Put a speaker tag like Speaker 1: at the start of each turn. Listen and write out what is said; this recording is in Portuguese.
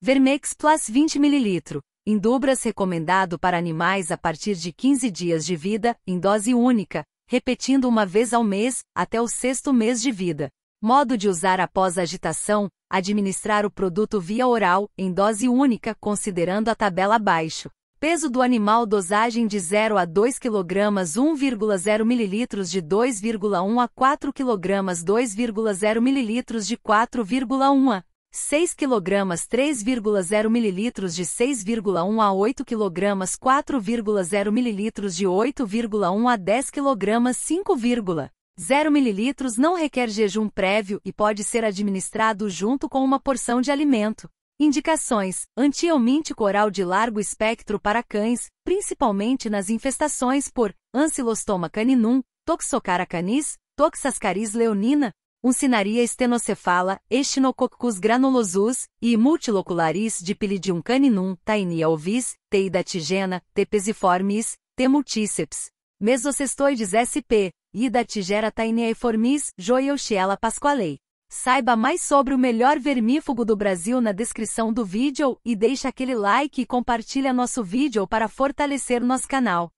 Speaker 1: Vermex Plus 20 ml, em dubras recomendado para animais a partir de 15 dias de vida, em dose única, repetindo uma vez ao mês, até o sexto mês de vida. Modo de usar após agitação, administrar o produto via oral, em dose única, considerando a tabela abaixo. Peso do animal dosagem de 0 a 2 kg 1,0 ml de 2,1 a 4 kg 2,0 ml de 4,1 a 6 kg 3,0 ml de 6,1 a 8 kg 4,0 ml de 8,1 a 10 kg 5,0 ml não requer jejum prévio e pode ser administrado junto com uma porção de alimento. Indicações: antihelmíntico coral de largo espectro para cães, principalmente nas infestações por Ancylostoma caninum, Toxocara canis, Toxascaris leonina, Uncinaria estenocefala, Echinococcus granulosus, e Multilocularis dipilidium caninum, Tainia ovis, Teida tigena, Tepesiformis, Temulticeps. Mesocestoides sp, Ida tigera taineiformis, Joieuchiela pasqualei. Saiba mais sobre o melhor vermífugo do Brasil na descrição do vídeo e deixa aquele like e compartilha nosso vídeo para fortalecer nosso canal.